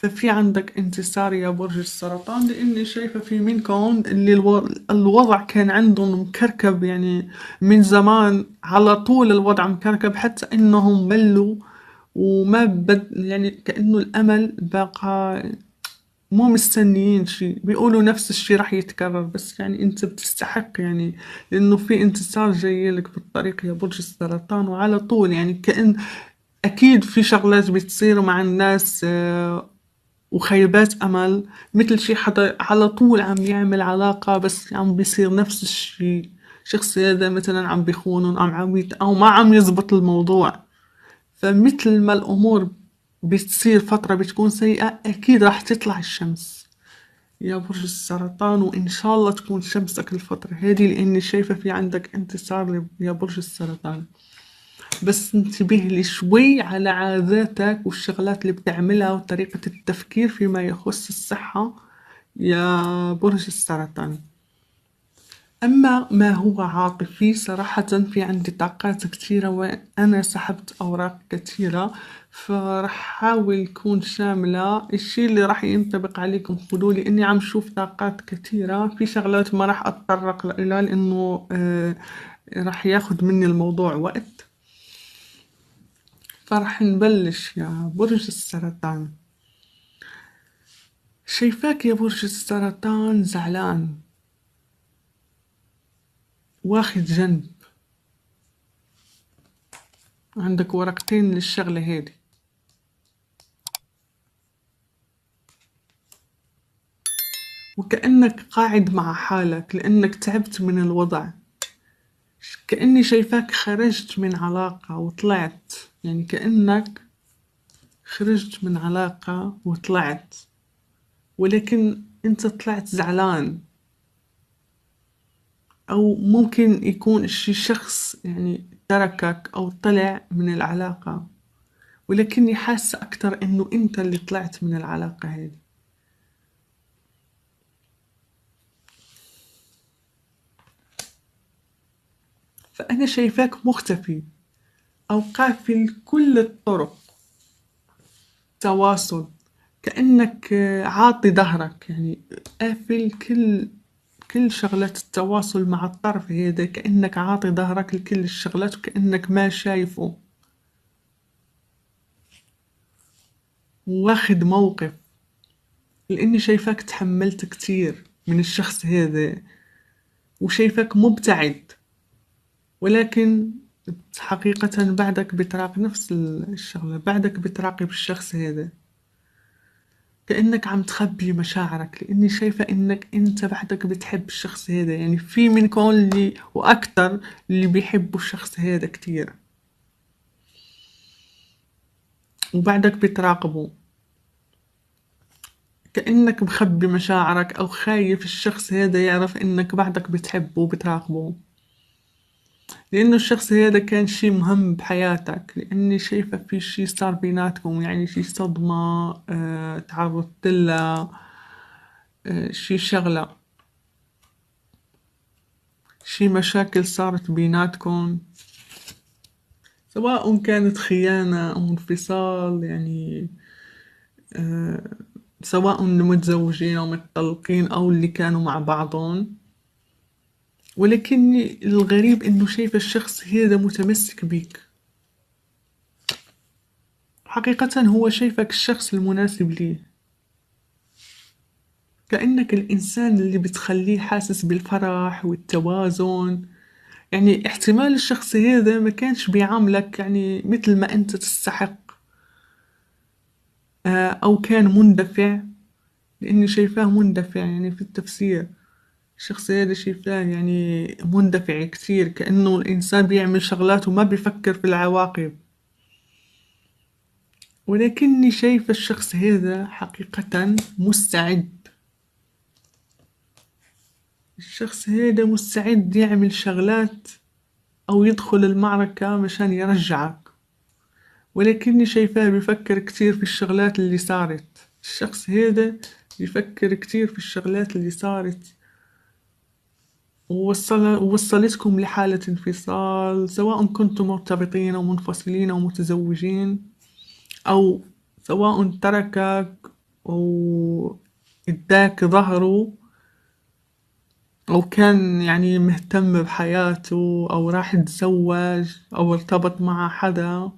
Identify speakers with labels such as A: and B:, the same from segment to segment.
A: ففي عندك انتصار يا برج السرطان لاني شايفة في منكم اللي الوضع كان عندهم مكركب يعني من زمان على طول الوضع مكركب حتى انهم ملوا وما بد يعني كأنه الامل بقى مو مستنيين شي بيقولوا نفس الشي راح يتكرر بس يعني انت بتستحق يعني لانه في انتصار جاي لك بالطريق يا برج السرطان وعلى طول يعني كأن اكيد في شغلات بتصير مع الناس آه وخيبات امل مثل شي حدا على طول عم يعمل علاقة بس عم بيصير نفس الشي شخص هذا مثلا عم بيخونهم عم عم او ما عم يزبط الموضوع فمثل ما الامور بتصير فترة بتكون سيئة اكيد راح تطلع الشمس يا برج السرطان وان شاء الله تكون شمسك الفترة هذه لاني شايفة في عندك انتصار يا برج السرطان بس انتبه لي شوي على عاداتك والشغلات اللي بتعملها وطريقة التفكير فيما يخص الصحة يا برج السرطان أما ما هو عاطفي صراحة في عندي طاقات كثيرة وأنا سحبت أوراق كثيرة فرح حاول كون شاملة الشي اللي راح ينطبق عليكم خذوه لأني عم شوف طاقات كثيرة في شغلات ما راح أتطرق لها لأنه آه راح ياخد مني الموضوع وقت فرح نبلش يا برج السرطان شايفاك يا برج السرطان زعلان واخد جنب عندك ورقتين للشغلة هذه وكأنك قاعد مع حالك لأنك تعبت من الوضع كأني شايفاك خرجت من علاقة وطلعت يعني كأنك خرجت من علاقة وطلعت ولكن أنت طلعت زعلان أو ممكن يكون شي شخص يعني تركك أو طلع من العلاقة ولكني حاسة أكتر إنه أنت اللي طلعت من العلاقة هذه فأنا شايفاك مختفي أو قافل كل الطرق تواصل كأنك آه، عاطي ظهرك يعني قافل آه، كل كل شغلات التواصل مع الطرف هذا كأنك عاطي ظهرك لكل الشغلات وكأنك ما شايفه واخد موقف لأني شايفاك تحملت كتير من الشخص هذا وشايفاك مبتعد ولكن حقيقة بعدك بتراقب نفس الشغلة بعدك بتراقب الشخص هذا كأنك عم تخبي مشاعرك لأني شايفة أنك أنت بعدك بتحب الشخص هذا يعني في كون اللي وأكتر اللي بيحبوا الشخص هذا كتير وبعدك بتراقبه كأنك مخبي مشاعرك أو خايف الشخص هذا يعرف أنك بعدك بتحبه وبتراقبه لأنه الشخص هذا كان شي مهم بحياتك لأني شايفة في شي صار بيناتكم يعني شي صدمة آه، تعرضت لها آه، شي شغلة شي مشاكل صارت بيناتكم سواء كانت خيانة أو انفصال يعني آه، سواء متزوجين أو متطلقين أو اللي كانوا مع بعضهم ولكن الغريب انه شايف الشخص هذا متمسك بك حقيقة هو شايفك الشخص المناسب ليه كأنك الإنسان اللي بتخليه حاسس بالفرح والتوازن يعني احتمال الشخص هذا ما كانش بيعاملك يعني مثل ما أنت تستحق آه، أو كان مندفع لأني شايفاه مندفع يعني في التفسير الشخصية شيء شايفاه يعني مندفع كتير كأنه الإنسان بيعمل شغلات وما بيفكر في العواقب ولكني شايفة الشخص هذا حقيقة مستعد الشخص هذا مستعد يعمل شغلات أو يدخل المعركة مشان يرجعك ولكني شايفاه بيفكر كتير في الشغلات اللي صارت الشخص هذا بيفكر كتير في الشغلات اللي صارت ووصل ووصلتكم لحالة انفصال سواء كنتم مرتبطين أو منفصلين أو متزوجين أو سواء تركك أو اداك ظهره أو كان يعني مهتم بحياته أو راح يتزوج أو ارتبط مع حدا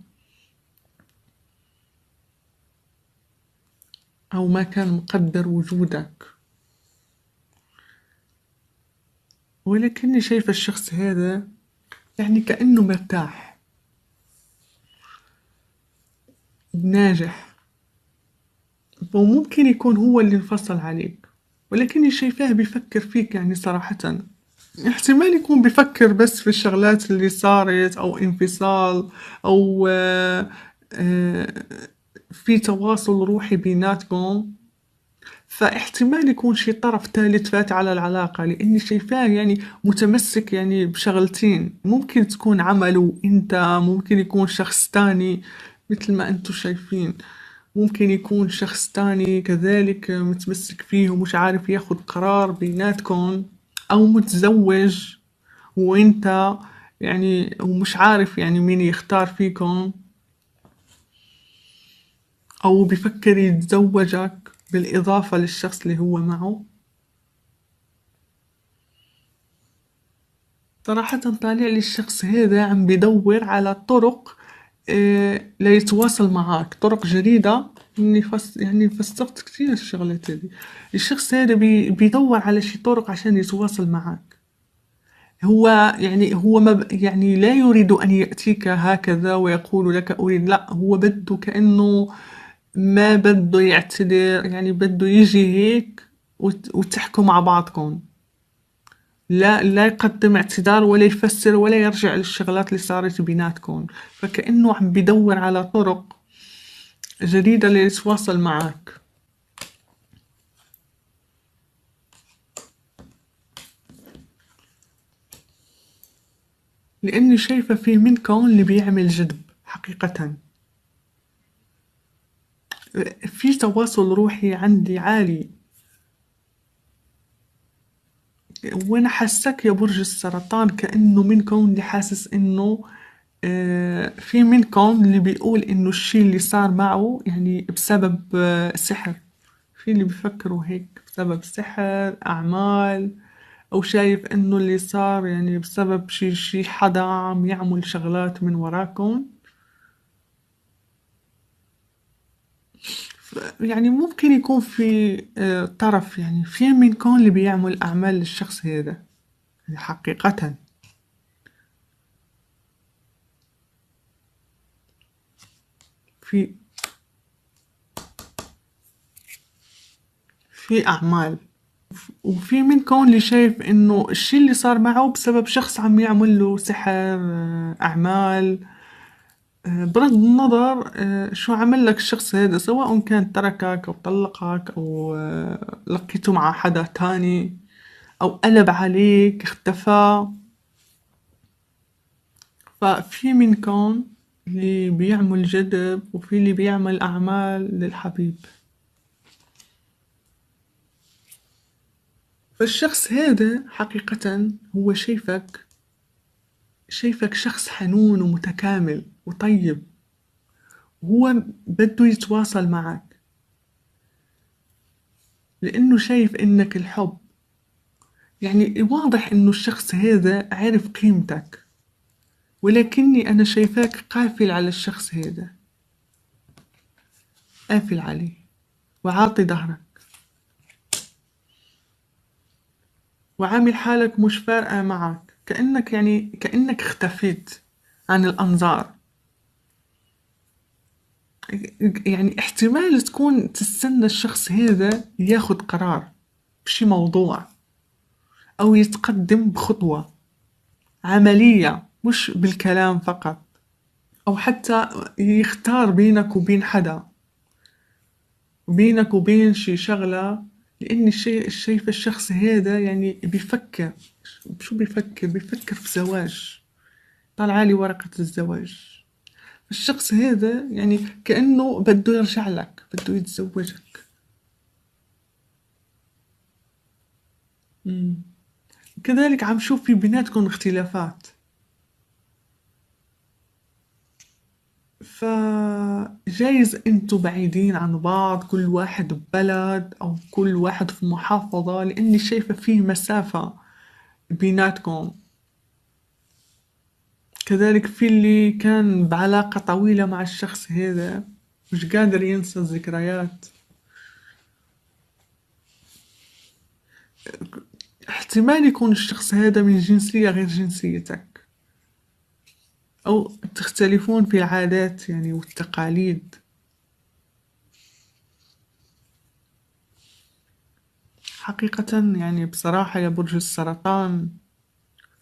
A: أو ما كان مقدر وجودك ولكني شايفة الشخص هذا يعني كأنه مرتاح ناجح وممكن يكون هو اللي انفصل عليك ولكني شايفاه بيفكر فيك يعني صراحة احتمال يكون بيفكر بس في الشغلات اللي صارت أو انفصال أو آه، آه، في تواصل روحي بيناتكم فاحتمال يكون شي طرف ثالث فات على العلاقة لأني شايفاه يعني متمسك يعني بشغلتين ممكن تكون عمله أنت ممكن يكون شخص تاني مثل ما أنتو شايفين ممكن يكون شخص تاني كذلك متمسك فيه ومش عارف ياخد قرار بيناتكم أو متزوج وأنت يعني ومش عارف يعني مين يختار فيكم أو بفكر يتزوجك بالإضافة للشخص اللي هو معه صراحة طالع لي الشخص هذا عم بدور على طرق إيه ليتواصل معك طرق جديدة اني فس يعني فسرت كثير الشغلات هذه الشخص هذا بي بيدور على شي طرق عشان يتواصل معك هو يعني هو ما ب... يعني لا يريد ان ياتيك هكذا ويقول لك اريد لا هو بده كانه ما بده يعتذر يعني بده يجي هيك وتحكوا مع بعضكم لا لا يقدم اعتذار ولا يفسر ولا يرجع للشغلات اللي صارت بيناتكم فكأنه عم بدور على طرق جديدة ليتواصل معك لأني شايفة في منكم اللي بيعمل جذب حقيقةً في تواصل روحي عندي عالي وانا حاسك يا برج السرطان كانه منكم اللي حاسس انه آه، في منكم اللي بيقول انه الشيء اللي صار معه يعني بسبب آه، سحر في اللي بيفكروا هيك بسبب سحر اعمال او شايف انه اللي صار يعني بسبب شي شي حدا عم يعمل شغلات من وراكم يعني ممكن يكون في آه، طرف يعني في منكم اللي بيعمل أعمال للشخص هذا يعني حقيقة في في أعمال وفي منكم اللي شايف إنه الشي اللي صار معه بسبب شخص عم يعمل له سحر آه، أعمال آه، بغض النظر آه، شو عمل لك الشخص هذا سواء كان تركك أو طلقك أو آه، لقيته مع حدا تاني أو قلب عليك اختفى ففي منكم اللي بيعمل جدب وفي اللي بيعمل أعمال للحبيب فالشخص هذا حقيقة هو شايفك شايفك شخص حنون ومتكامل وطيب وهو بده يتواصل معك لأنه شايف إنك الحب يعني واضح إنه الشخص هذا عارف قيمتك ولكني أنا شايفاك قافل على الشخص هذا قافل عليه وعاطي ظهرك وعامل حالك مش فارقة معك كأنك يعني كأنك اختفيت عن الأنظار يعني احتمال تكون تستنى الشخص هذا ياخذ قرار بشي موضوع أو يتقدم بخطوة عملية مش بالكلام فقط أو حتى يختار بينك وبين حدا بينك وبين شي شغلة لأن الشي شايف الشخص هذا يعني بيفكر شو بيفكر بيفكر في زواج طالعالي لي ورقة الزواج الشخص هذا يعني كأنه بده يرجع لك بده يتزوجك كذلك عم شوف في بيناتكم اختلافات فجايز انتو بعيدين عن بعض كل واحد ببلد او كل واحد في محافظة لاني شايفة في مسافة بيناتكم كذلك في اللي كان بعلاقة طويلة مع الشخص هذا مش قادر ينسى الذكريات احتمال يكون الشخص هذا من جنسية غير جنسيتك أو تختلفون في العادات يعني والتقاليد حقيقة يعني بصراحة يا برج السرطان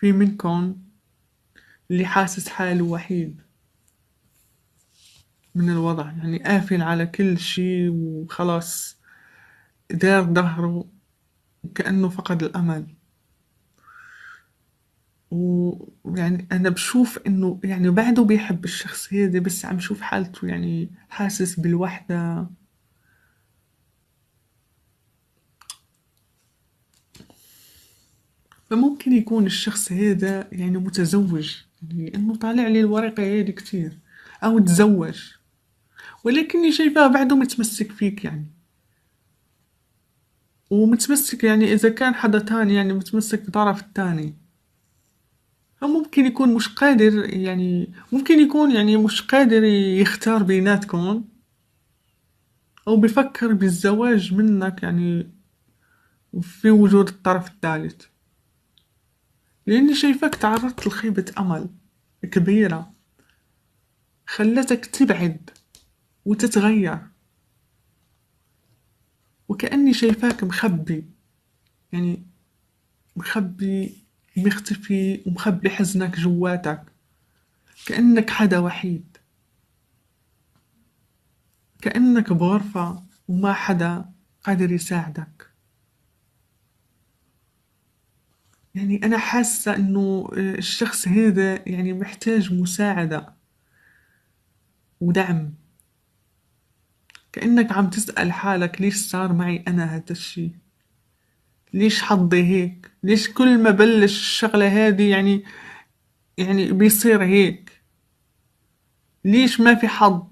A: في منكم اللي حاسس حاله وحيد من الوضع يعني قافل على كل شي وخلاص دار ظهره وكأنه فقد الأمل ويعني أنا بشوف إنه يعني بعده بيحب الشخصية دي بس عم شوف حالته يعني حاسس بالوحدة فممكن يكون الشخص هذا يعني متزوج لأنه يعني طالع لي الورقة عيالي كتير أو تزوج ولكني شايفاه بعده متمسك فيك يعني ومتمسك يعني إذا كان حدا تاني يعني متمسك بطرف الثاني أو ممكن يكون مش قادر يعني ممكن يكون يعني مش قادر يختار بيناتكم أو بفكر بالزواج منك يعني في وجود الطرف الثالث لأني شايفاك تعرضت لخيبة أمل كبيرة خلتك تبعد وتتغير وكأني شايفاك مخبي يعني مخبي مختفي ومخبي حزنك جواتك كأنك حدا وحيد كأنك بغرفة وما حدا قادر يساعدك يعني أنا حاسة إنه الشخص هذا يعني محتاج مساعدة ودعم كأنك عم تسأل حالك ليش صار معي أنا هذا الشي ليش حظي هيك ليش كل ما بلش الشغلة هذه يعني يعني بيصير هيك ليش ما في حظ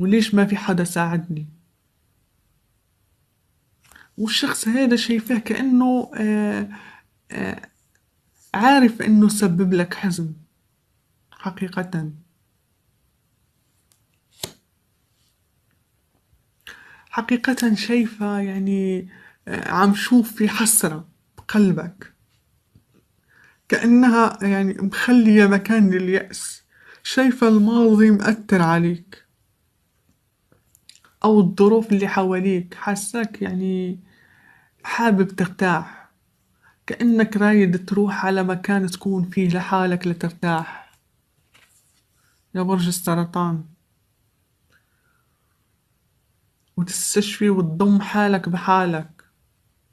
A: وليش ما في حدا ساعدني والشخص هذا شايفاه كأنه آه آه عارف أنه سبب لك حزن حقيقة حقيقة شايفة يعني آه، عم شوف في حسرة بقلبك كأنها يعني مخلية مكان لليأس شايفة الماضي مأثر عليك أو الظروف اللي حواليك حاساك يعني حابب ترتاح كأنك رايد تروح على مكان تكون فيه لحالك لترتاح يا برج السرطان وتستشفي وتضم حالك بحالك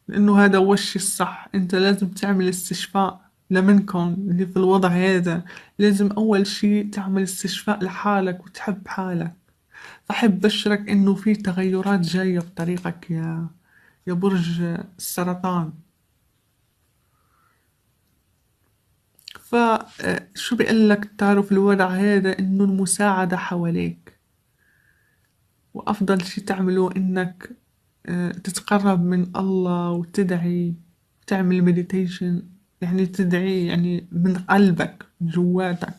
A: لأنه هذا هو الشي الصح أنت لازم تعمل استشفاء لمنكم اللي في الوضع هذا لازم أول شي تعمل استشفاء لحالك وتحب حالك أحب أبشرك إنه في تغيرات جاية في طريقك يا يا برج السرطان فشو لك تعرف الوضع هذا إنه المساعدة حواليك وأفضل شي تعمله إنك تتقرب من الله وتدعي تعمل مديتيشن يعني تدعي يعني من قلبك من جواتك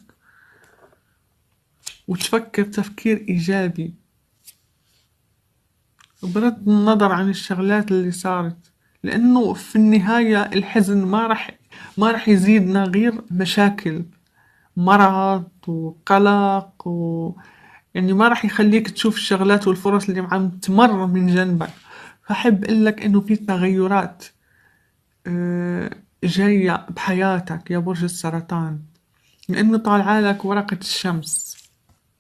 A: وتفكر تفكير إيجابي بغض النظر عن الشغلات اللي صارت لأنه في النهاية الحزن ما رح ما رح يزيدنا غير مشاكل مرض وقلق و يعني ما راح يخليك تشوف الشغلات والفرص اللي عم تمر من جنبك فحب لك انه في تغيرات آه، جاية بحياتك يا برج السرطان لانه طالعالك ورقة الشمس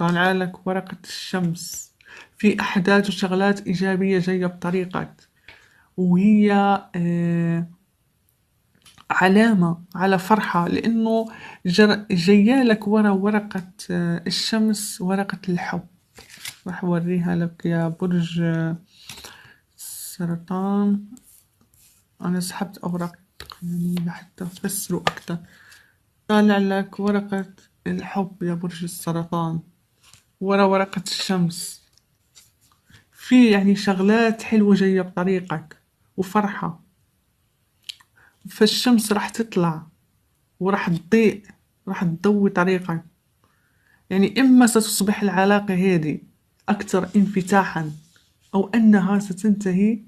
A: طالعة لك ورقة الشمس في أحداث وشغلات إيجابية جاية بطريقك وهي آه علامة على فرحة لأنه جاية لك ورا ورقة آه الشمس ورقة الحب راح أوريها لك يا برج آه السرطان أنا سحبت أوراق يعني لحتى أفسره أكتر طالع لك ورقة الحب يا برج السرطان ورا ورقة الشمس في يعني شغلات حلوة جاية بطريقك وفرحة فالشمس راح تطلع وراح تضيء راح تضوي طريقك يعني إما ستصبح العلاقة هذه أكثر انفتاحا أو أنها ستنتهي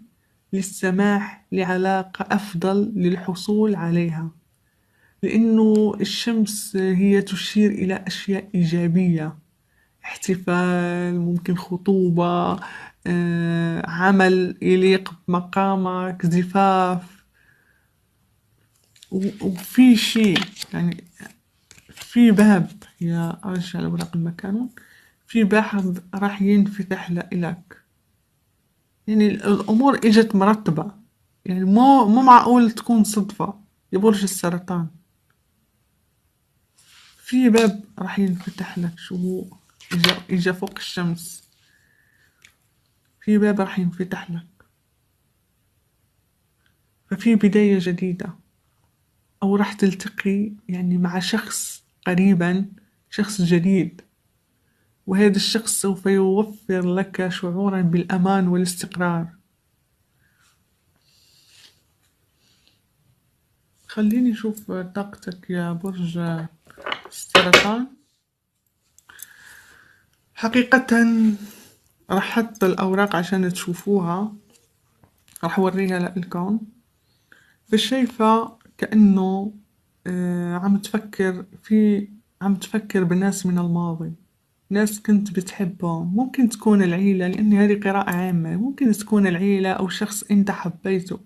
A: للسماح لعلاقة أفضل للحصول عليها لأنه الشمس هي تشير إلى أشياء إيجابية احتفال ممكن خطوبة آه، عمل يليق بمقامك زفاف و- وفي شيء يعني في باب يا أرجع لأوراق المكانون في باب راح ينفتح لإلك يعني الأمور إجت مرتبة يعني مو مو معقول تكون صدفة يا برج السرطان في باب راح ينفتح لك شو هو إجا, إجا فوق الشمس في باب راح ينفتح لك ففي بداية جديدة أو راح تلتقي يعني مع شخص قريبا شخص جديد وهذا الشخص سوف يوفر لك شعورا بالأمان والاستقرار خليني أشوف طاقتك يا برج السرطان حقيقة راح حط الأوراق عشان تشوفوها راح أوريها لكم بش شايفة كأنو آه، عم تفكر في عم تفكر بناس من الماضي ناس كنت بتحبهم ممكن تكون العيلة لأن هذه قراءة عامة ممكن تكون العيلة أو شخص أنت حبيته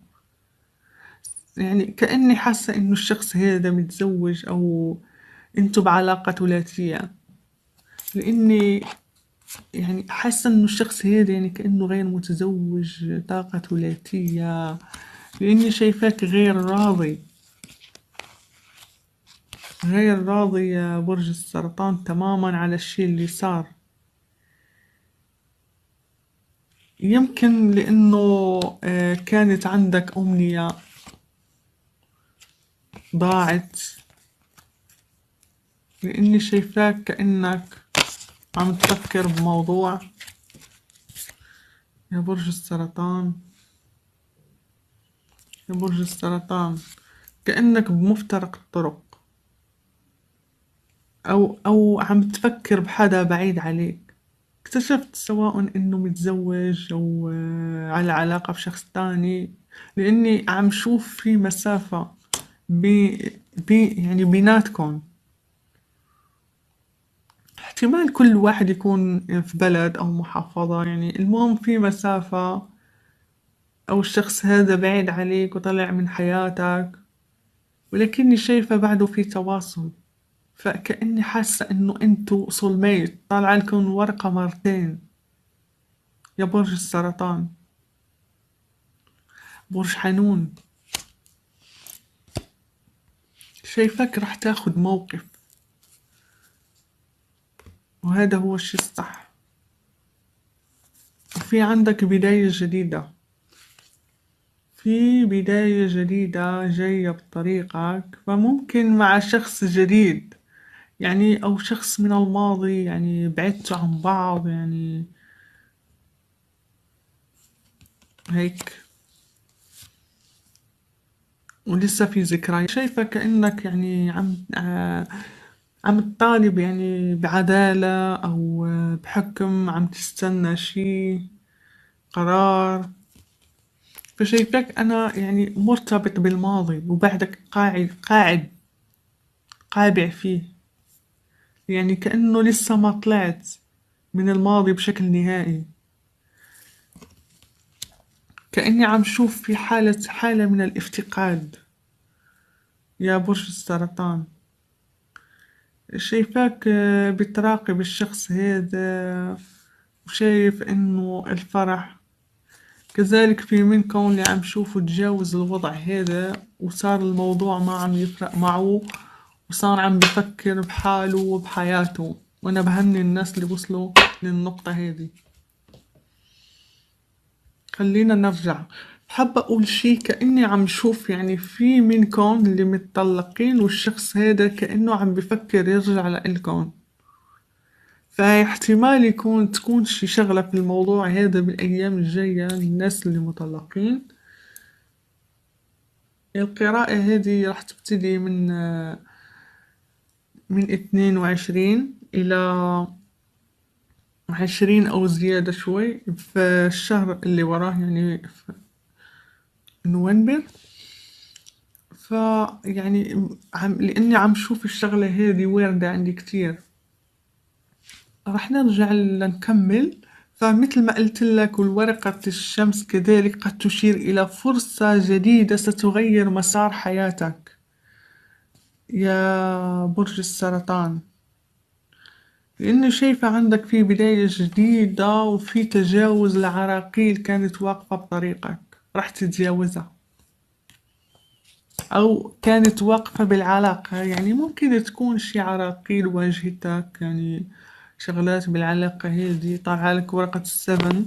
A: يعني كأني حاسة إنه الشخص هذا متزوج أو أنتو بعلاقة ثلاثية لاني يعني حاسه انه الشخص هذا يعني كانه غير متزوج طاقه ثلاثيه لاني شايفاك غير راضي غير راضي يا برج السرطان تماما على الشيء اللي صار يمكن لانه آه، كانت عندك امنيه ضاعت لاني شايفاك كانك عم تفكر بموضوع يا برج السرطان يا برج السرطان كأنك بمفترق الطرق أو أو عم تفكر بحدا بعيد عليك اكتشفت سواء انه متزوج او آه، على علاقة بشخص تاني لاني عم شوف في مسافة بي بي يعني بيناتكم احتمال كل واحد يكون في بلد أو محافظة يعني المهم في مسافة أو الشخص هذا بعيد عليك وطلع من حياتك ولكني شايفة بعده في تواصل فكأني حاسة إنه انتو سول ميت لكم ورقة مرتين يا برج السرطان برج حنون شايفك راح تاخد موقف وهذا هو الشيء الصح في عندك بداية جديدة في بداية جديدة جاية بطريقك فممكن مع شخص جديد يعني أو شخص من الماضي يعني بعدتوا عن بعض يعني هيك ولسه في ذكريات شايفة كأنك يعني عم آه عم تطالب يعني بعدالة أو بحكم عم تستنى شي قرار فشايفاك أنا يعني مرتبط بالماضي وبعدك قاعد قاعد قابع فيه يعني كأنه لسه ما طلعت من الماضي بشكل نهائي كأني عم شوف في حالة حالة من الافتقاد يا برج السرطان شايفاك آه، بتراقب الشخص هذا وشايف انه الفرح كذلك في من كون اللي عم شوفه تجاوز الوضع هذا وصار الموضوع ما عم يفرق معه وصار عم بفكر بحاله وبحياته وانا بهني الناس اللي وصلوا للنقطة هذه خلينا نرجع حابة أقول شي كأني عم شوف يعني في منكم اللي متطلقين والشخص هذا كأنه عم بفكر يرجع لإلكم فهي احتمال يكون تكون شي شغلة في الموضوع هذا بالأيام الجاية للناس اللي مطلقين، القراءة هادي راح تبتدي من من اثنين وعشرين إلى عشرين أو زيادة شوي في الشهر اللي وراه يعني في نوفمبر فيعني عم لاني عم شوف الشغله هذه وارده عندي كتير رح نرجع لنكمل فمثل ما قلت لك والورقة الشمس كذلك قد تشير إلى فرصة جديدة ستغير مسار حياتك يا برج السرطان لأني شايفة عندك في بداية جديدة وفي تجاوز لعراقيل كانت واقفة بطريقك راح تتجاوزها أو كانت واقفة بالعلاقة يعني ممكن تكون شي عراقيل واجهتك يعني شغلات بالعلاقة هذي طالعة لك ورقة السفن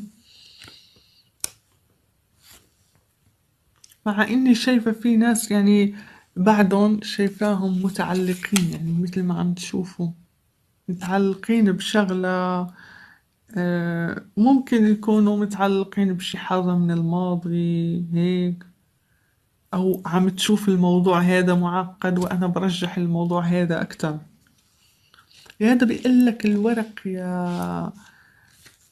A: مع إني شايفة في ناس يعني بعدهم شايفاهم متعلقين يعني مثل ما عم تشوفوا متعلقين بشغلة آه، ممكن يكونوا متعلقين بشي حاجة من الماضي هيك أو عم تشوف الموضوع هذا معقد وأنا برجح الموضوع هذا أكتر هذا بيقلك الورق يا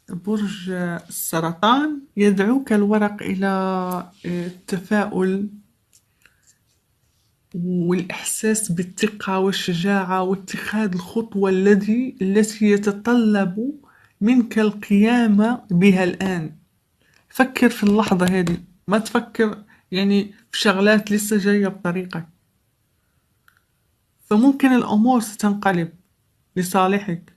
A: برج السرطان يدعوك الورق إلى آه، التفاؤل والإحساس بالثقة والشجاعة واتخاذ الخطوة الذي التي يتطلب منك القيام بها الآن فكر في اللحظة هذه ما تفكر يعني في شغلات لسه جاية بطريقك فممكن الأمور ستنقلب لصالحك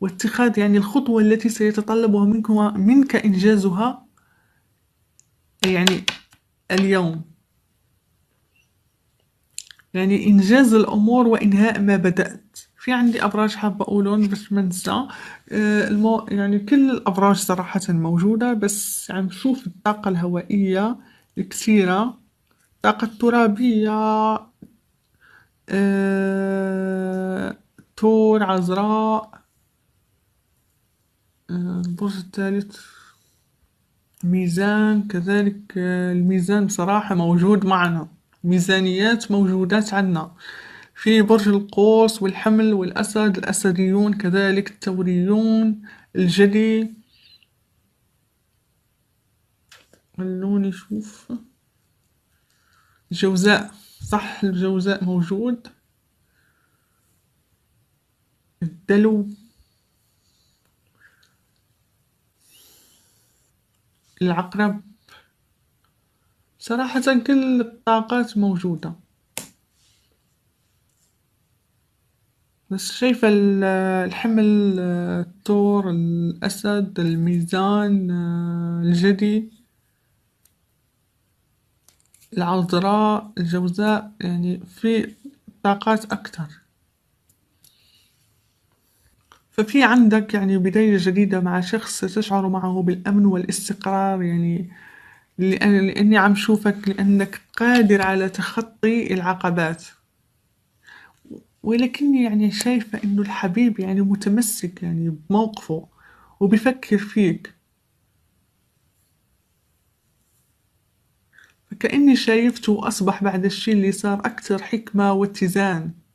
A: واتخاذ يعني الخطوة التي سيتطلبها منك, منك إنجازها يعني اليوم يعني إنجاز الأمور وإنهاء ما بدأت في عندي أبراج حابة أقولهم بس بنسى آه، المو... يعني كل الأبراج صراحة موجودة بس عم يعني شوف الطاقة الهوائية الكثيرة الطاقة الترابية أه... تور عذراء أه... البرج الثالث ميزان كذلك آه، الميزان صراحة موجود معنا ميزانيات موجودات عنا في برج القوس والحمل والأسد الأسديون كذلك التوريون الجدي خلوني نشوف الجوزاء صح الجوزاء موجود الدلو العقرب صراحة كل الطاقات موجودة بس شايفة ال- الحمل، الثور، الأسد، الميزان، الجدي، العذراء، الجوزاء، يعني في طاقات أكتر، ففي عندك يعني بداية جديدة مع شخص تشعر معه بالأمن والاستقرار يعني لأن- لأني عم شوفك لأنك قادر على تخطي العقبات. ولكني يعني شايفة إنه الحبيب يعني متمسك يعني بموقفه وبيفكر فيك فكأني شايفته وأصبح بعد الشي اللي صار أكثر حكمة واتزان